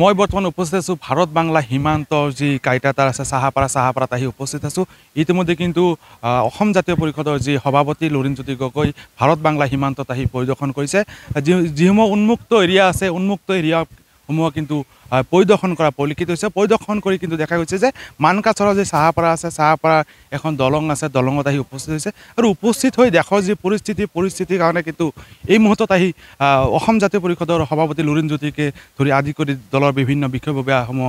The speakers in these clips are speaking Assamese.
মই বৰ্তমান উপস্থিত আছোঁ ভাৰত বাংলা সীমান্ত যি কাইটাতাৰ আছে চাহাপাৰা চাহাপাৰাত আহি উপস্থিত আছোঁ ইতিমধ্যে কিন্তু অসম জাতীয় পৰিষদৰ যি সভাপতি লুৰিণজ্যোতি গগৈ ভাৰত বাংলা সীমান্তত আহি পৰিদৰ্শন কৰিছে যি যিসমূহ উন্মুক্ত এৰিয়া আছে উন্মুক্ত এৰিয়াসমূহক কিন্তু পৰিদৰ্শন কৰা পৰিলক্ষিত হৈছে পৰিদৰ্শন কৰি কিন্তু দেখা গৈছে যে মানকাছৰৰ যি চাহাপাৰা আছে চাহপাৰা এখন দলং আছে দলঙত আহি উপস্থিত হৈছে আৰু উপস্থিত হৈ দেশৰ যি পৰিস্থিতি পৰিস্থিতিৰ কাৰণে কিন্তু এই মুহূৰ্তত আহি অসম জাতীয় পৰিষদৰ সভাপতি লুৰিণ জ্যোতিকে ধৰি আদি কৰি দলৰ বিভিন্ন বিষয়ববীয়াসমূহ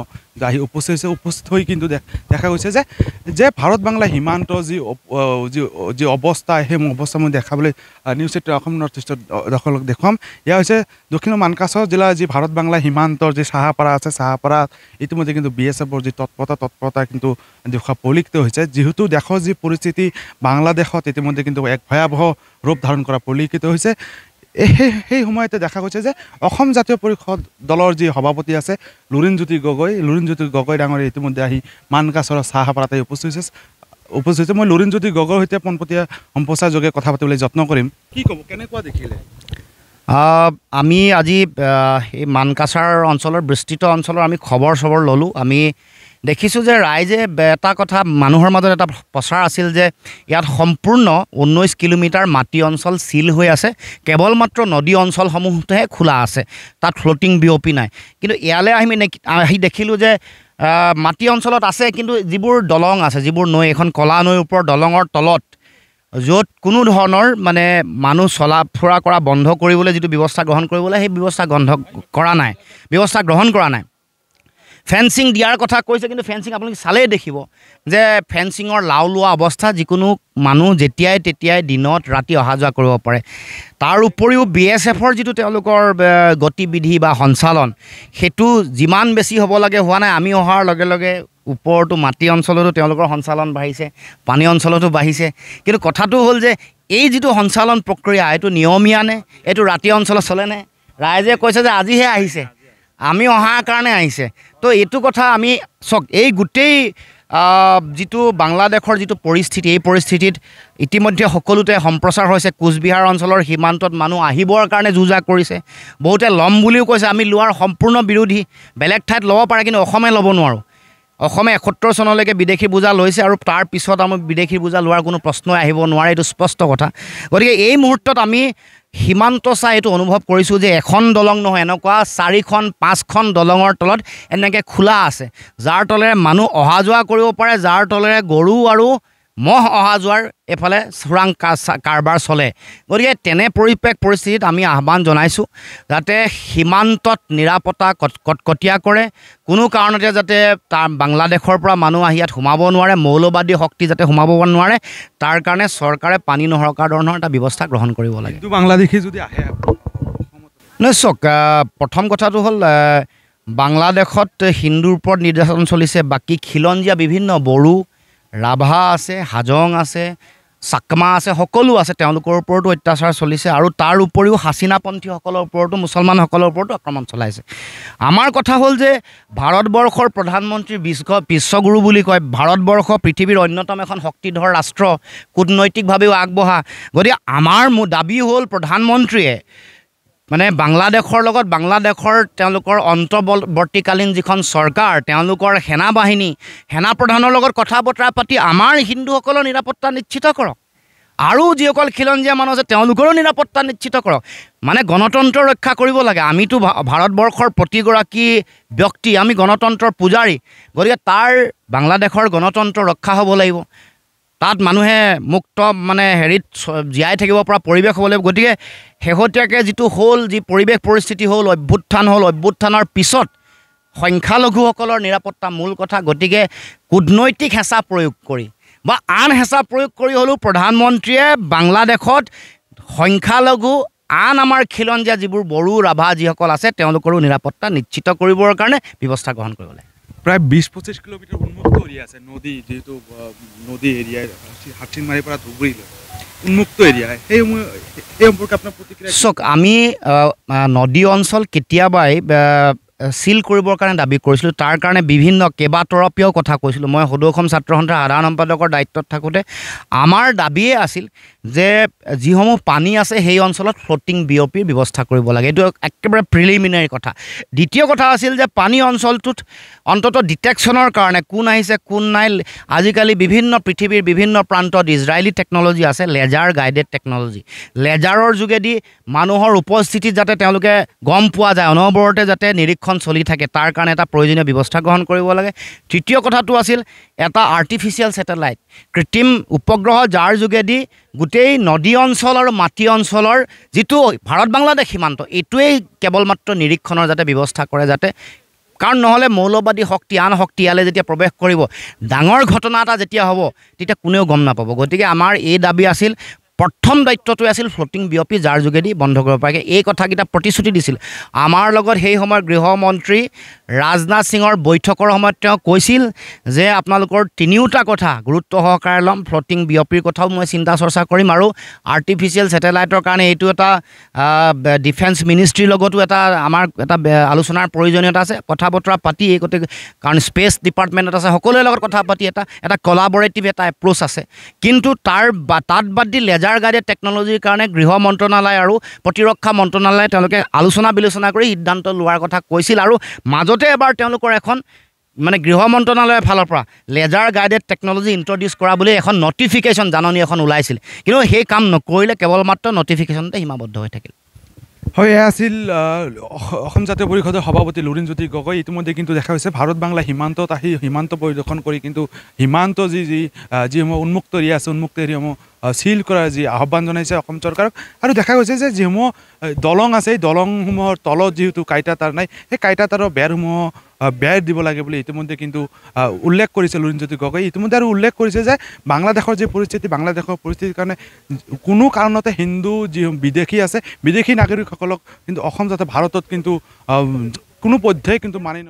আহি উপস্থিত হৈছে উপস্থিত হৈ কিন্তু দেখা গৈছে যে যে ভাৰত বাংলা সীমান্ত যি যি অৱস্থা সেই অৱস্থা মই দেখাবলৈ নিউজ চেটাৰ অসম নৰ্থ ইষ্টত দখল দেখুৱাম এয়া হৈছে দক্ষিণ মানকাছৰ জিলাৰ যি ভাৰত বাংলা সীমান্তৰ যি চাহাপাৰা পৰা আছে চাহৰ পৰা ইতিমধ্যে কিন্তু বি এছ এফৰ যি তৎপৰতা তৎপৰতা কিন্তু দেখুৱা পৰিলক্ষিত হৈছে যিহেতু দেশৰ যি পৰিস্থিতি বাংলাদেশত ইতিমধ্যে কিন্তু এক ভয়াৱহ ৰূপ ধাৰণ কৰা পৰিলক্ষিত হৈছে সেই সেই সময়তে দেখা গৈছে যে অসম জাতীয় পৰিষদ দলৰ যি সভাপতি আছে লুৰিণজ্যোতি গগৈ লুৰিণজ্যোতি গগৈ ডাঙৰে ইতিমধ্যে আহি মানকাছৰ চাহপাৰাতে উপস্থিত হৈছে উপস্থিত হৈছে মই লুৰিণজ্যোতি গগৈৰ সৈতে পোনপটীয়া সম্প্ৰচাৰ যোগে কথা পাতিবলৈ যত্ন কৰিম কি ক'ব কেনেকুৱা দেখিলে আমি আজি এই মানকাছাৰ অঞ্চলৰ বিস্তৃত অঞ্চলৰ আমি খবৰ চবৰ ল'লোঁ আমি দেখিছোঁ যে ৰাইজে এটা কথা মানুহৰ মাজত এটা প্ৰচাৰ আছিল যে ইয়াত সম্পূৰ্ণ ঊনৈছ কিলোমিটাৰ মাটি অঞ্চল চিল হৈ আছে কেৱল মাত্ৰ নদী অঞ্চলসমূহতহে খোলা আছে তাত ফ্ল'টিং বিয়পি নাই কিন্তু ইয়ালৈ আমি আহি দেখিলোঁ যে মাটি অঞ্চলত আছে কিন্তু যিবোৰ দলং আছে যিবোৰ নৈ এখন কলা নৈৰ ওপৰত দলঙৰ তলত য'ত কোনো ধৰণৰ মানে মানুহ চলা ফুৰা কৰা বন্ধ কৰিবলৈ যিটো ব্যৱস্থা গ্ৰহণ কৰিবলৈ সেই ব্যৱস্থা গ্ৰহণ কৰা নাই ব্যৱস্থা গ্ৰহণ কৰা নাই ফেঞ্চিং দিয়াৰ কথা কৈছে কিন্তু ফেঞ্চিং আপোনালোকে চালেই দেখিব যে ফেঞ্চিঙৰ লাও লোৱা অৱস্থা যিকোনো মানুহ যেতিয়াই তেতিয়াই দিনত ৰাতি অহা যোৱা কৰিব পাৰে তাৰ উপৰিও বি এছ এফৰ যিটো তেওঁলোকৰ গতিবিধি বা সঞ্চালন সেইটো যিমান বেছি হ'ব লাগে হোৱা নাই আমি অহাৰ লগে লগে ওপৰতো মাটি অঞ্চলতো তেওঁলোকৰ সঞ্চালন বাঢ়িছে পানী অঞ্চলতো বাঢ়িছে কিন্তু কথাটো হ'ল যে এই যিটো সঞ্চালন প্ৰক্ৰিয়া এইটো নিয়মীয়ানে এইটো ৰাতি অঞ্চলত নে ৰাইজে কৈছে যে আজিহে আহিছে আমি অহাৰ কাৰণে আহিছে তো এইটো কথা আমি চাওক এই গোটেই যিটো বাংলাদেশৰ যিটো পৰিস্থিতি এই পৰিস্থিতিত ইতিমধ্যে সকলোতে সম্প্ৰচাৰ হৈছে কোচবিহাৰ অঞ্চলৰ সীমান্তত মানুহ আহিবৰ কাৰণে যুঁজা কৰিছে বহুতে ল'ম বুলিও কৈছে আমি লোৱাৰ সম্পূৰ্ণ বিৰোধী বেলেগ ঠাইত ল'ব পাৰে কিন্তু অসমে ল'ব নোৱাৰোঁ অসমে এসত্তৰ চনলৈকে বিদেশী বোজা লৈছে আৰু তাৰ পিছত আমি বিদেশী বোজা লোৱাৰ কোনো প্ৰশ্নই আহিব নোৱাৰে এইটো স্পষ্ট কথা গতিকে এই মুহূৰ্তত আমি সীমান্ত চাই এইটো অনুভৱ কৰিছোঁ যে এখন দলং নহয় এনেকুৱা চাৰিখন পাঁচখন দলঙৰ তলত এনেকৈ খোলা আছে যাৰ তলেৰে মানুহ অহা যোৱা কৰিব পাৰে যাৰ তলেৰে গৰু আৰু মহ অহা যোৱাৰ এফালে চোৰাং কাৰবাৰ চলে গতিকে তেনে পৰিপ্ৰেক্ষ পৰিস্থিতিত আমি আহ্বান জনাইছোঁ যাতে সীমান্তত নিৰাপত্তা কটকটীয়া কৰে কোনো কাৰণতে যাতে তাৰ বাংলাদেশৰ পৰা মানুহ আহি ইয়াত সোমাব নোৱাৰে মৌলবাদী শক্তি যাতে সোমাব নোৱাৰে তাৰ কাৰণে চৰকাৰে পানী নহৰকাৰ ধৰণৰ এটা ব্যৱস্থা গ্ৰহণ কৰিব লাগে বাংলাদেশী যদি আহে নহয় চাওক প্ৰথম কথাটো হ'ল বাংলাদেশত হিন্দুৰ ওপৰত নিৰ্যাতন চলিছে বাকী খিলঞ্জীয়া বিভিন্ন বড়ো ৰাভা আছে হাজং আছে চাকমা আছে সকলো আছে তেওঁলোকৰ ওপৰতো অত্যাচাৰ চলিছে আৰু তাৰ উপৰিও হাচিনাপন্থীসকলৰ ওপৰতো মুছলমানসকলৰ ওপৰতো আক্ৰমণ চলাইছে আমাৰ কথা হ'ল যে ভাৰতবৰ্ষৰ প্ৰধানমন্ত্ৰী বিশ্ব বিশ্বগুৰু বুলি কয় ভাৰতবৰ্ষ পৃথিৱীৰ অন্যতম এখন শক্তিধৰ ৰাষ্ট্ৰ কূটনৈতিকভাৱেও আগবঢ়া গতিকে আমাৰ দাবী হ'ল প্ৰধানমন্ত্ৰীয়ে মানে বাংলাদেশৰ লগত বাংলাদেশৰ তেওঁলোকৰ অন্তৱৰ্তীকালীন যিখন চৰকাৰ তেওঁলোকৰ সেনা বাহিনী সেনা প্ৰধানৰ লগত কথা বতৰা পাতি আমাৰ হিন্দুসকলৰ নিৰাপত্তা নিশ্চিত কৰক আৰু যিসকল খিলঞ্জীয়া মানুহ আছে তেওঁলোকৰো নিৰাপত্তা নিশ্চিত কৰক মানে গণতন্ত্ৰ ৰক্ষা কৰিব লাগে আমিতো ভাৰতবৰ্ষৰ প্ৰতিগৰাকী ব্যক্তি আমি গণতন্ত্ৰৰ পূজাৰী গতিকে তাৰ বাংলাদেশৰ গণতন্ত্ৰ ৰক্ষা হ'ব লাগিব তাত মানুহে মুক্ত মানে হেৰিত জীয়াই থাকিব পৰা পৰিৱেশ হ'ব লাগিব গতিকে শেহতীয়াকৈ যিটো হ'ল যি পৰিৱেশ পৰিস্থিতি হ'ল অভ্যুত্থান হ'ল অভ্যুত্থানৰ পিছত সংখ্যালঘুসকলৰ নিৰাপত্তা মূল কথা গতিকে কূটনৈতিক হেঁচা প্ৰয়োগ কৰি বা আন হেঁচা প্ৰয়োগ কৰি হ'লেও প্ৰধানমন্ত্ৰীয়ে বাংলাদেশত সংখ্যালঘু আন আমাৰ খিলঞ্জীয়া যিবোৰ বড়ো ৰাভা যিসকল আছে তেওঁলোকৰো নিৰাপত্তা নিশ্চিত কৰিবৰ কাৰণে ব্যৱস্থা গ্ৰহণ কৰিব লাগে প্রায় বিশ পঁচিশ কিলোমিটার উন্মুক্ত এরিয়া আছে নদী যেহেতু নদী এরিয়ায় হাটসিনমারিপাড়া ধুবড়ি উন্মুক্ত এরিয়া সেই সেই সম্পৰ্কে আপোনাৰ প্ৰতিক্ৰিয়া চাওক আমি নদী অঞ্চল কেতিয়াবাই চিল কৰিবৰ কাৰণে দাবী কৰিছিলোঁ তাৰ কাৰণে বিভিন্ন কেইবাতৰপীয়াও কথা কৈছিলোঁ মই সদৌ অসম ছাত্ৰ সন্থাৰ সাধাৰণ সম্পাদকৰ দায়িত্বত থাকোঁতে আমাৰ দাবীয়ে আছিল যে যিসমূহ পানী আছে সেই অঞ্চলত ফ্লটিং বিয়পিৰ ব্যৱস্থা কৰিব লাগে এইটো একেবাৰে প্ৰিলিমিনাৰী কথা দ্বিতীয় কথা আছিল যে পানী অঞ্চলটোত অন্তত ডিটেকশ্যনৰ কাৰণে কোন আহিছে কোন নাই আজিকালি বিভিন্ন পৃথিৱীৰ বিভিন্ন প্ৰান্তত ইজৰাইলী টেকন'লজি আছে লেজাৰ গাইডেড টেকন'লজি লেজাৰৰ যোগেদি মানুহৰ উপস্থিতিত যাতে তেওঁলোকে গম পোৱা যায় অনবৰতে যাতে নিৰীক্ষণ ঘৰখন চলি থাকে তাৰ কাৰণে এটা প্ৰয়োজনীয় ব্যৱস্থা গ্ৰহণ কৰিব লাগে তৃতীয় কথাটো আছিল এটা আৰ্টিফিচিয়েল ছেটেলাইট কৃত্ৰিম উপগ্ৰহ যাৰ যোগেদি গোটেই নদী অঞ্চল আৰু মাটি অঞ্চলৰ যিটো ভাৰত বাংলাদেশ সীমান্ত এইটোৱেই কেৱল মাত্ৰ নিৰীক্ষণৰ যাতে ব্যৱস্থা কৰে যাতে কাৰণ নহ'লে মৌলবাদী শক্তি আন শক্তি ইয়ালৈ যেতিয়া প্ৰৱেশ কৰিব ডাঙৰ ঘটনা এটা যেতিয়া হ'ব তেতিয়া কোনেও গম নাপাব গতিকে আমাৰ এই দাবী আছিল প্ৰথম দায়িত্বটোৱে আছিল ফ্ল'টিং বিয়পি যাৰ যোগেদি বন্ধ কৰিব পাৰে এই কথাকেইটা প্ৰতিশ্ৰুতি দিছিল আমাৰ লগত সেই সময়ৰ গৃহমন্ত্ৰী ৰাজনাথ সিঙৰ বৈঠকৰ সময়ত তেওঁ কৈছিল যে আপোনালোকৰ তিনিওটা কথা গুৰুত্ব সহকাৰে ল'ম ফ্ল'টিং বিয়পিৰ কথাও মই চিন্তা চৰ্চা কৰিম আৰু আৰ্টিফিচিয়েল ছেটেলাইটৰ কাৰণে এইটো এটা ডিফেন্স মিনিষ্ট্ৰীৰ লগতো এটা আমাৰ এটা আলোচনাৰ প্ৰয়োজনীয়তা আছে কথা বতৰা পাতি এই গতিকে কাৰণ স্পেচ ডিপাৰ্টমেণ্টত আছে সকলোৰে লগত কথা পাতি এটা এটা কলাবৰেটিভ এটা এপ্ৰ'চ আছে কিন্তু তাৰ তাত বাদ দি লেজাৰ ৰিজাৰ্ভ গাৰ্ডে টেকন'লজিৰ কাৰণে গৃহ মন্ত্ৰণালয় আৰু প্ৰতিৰক্ষা মন্ত্ৰণালয়ে তেওঁলোকে আলোচনা বিলোচনা কৰি সিদ্ধান্ত লোৱাৰ কথা কৈছিল আৰু মাজতে এবাৰ তেওঁলোকৰ এখন মানে গৃহ মন্ত্ৰণালয়ৰ ফালৰ পৰা লেজাৰ গাইডেড টেকন'লজি ইণ্ট্ৰডিউচ কৰা বুলি এখন ন'টিফিকেশ্যন জাননী এখন ওলাইছিল কিন্তু সেই কাম নকৰিলে কেৱল মাত্ৰ ন'টিফিকেশ্যনতে সীমাবদ্ধ হৈ থাকিল হয় এয়া আছিল অসম জাতীয় পৰিষদৰ সভাপতি লুৰিণজ্যোতি গগৈ ইতিমধ্যে কিন্তু দেখা হৈছে ভাৰত বাংলা সীমান্তত আহি সীমান্ত পৰিদৰ্শন কৰি কিন্তু সীমান্ত যি যি যিসমূহ উন্মুক্ত এৰিয়া আছে উন্মুক্ত এৰিয়াসমূহ চিল কৰাৰ যি আহ্বান জনাইছে অসম চৰকাৰক আৰু দেখা গৈছে যে যিসমূহ দলং আছে এই দলংসমূহৰ তলত যিহেতু কাইটা তাৰ নাই সেই কাইটা তাৰৰ বেৰসমূহ বেৰ দিব লাগে বুলি ইতিমধ্যে কিন্তু উল্লেখ কৰিছে লুৰিণজ্যোতি গগৈ ইতিমধ্যে আৰু উল্লেখ কৰিছে যে বাংলাদেশৰ যি পৰিস্থিতি বাংলাদেশৰ পৰিস্থিতিৰ কাৰণে কোনো কাৰণতে হিন্দু যি বিদেশী আছে বিদেশী নাগৰিকসকলক কিন্তু অসম যাতে ভাৰতত কিন্তু কোনো পধ্যেই কিন্তু মানি নলয়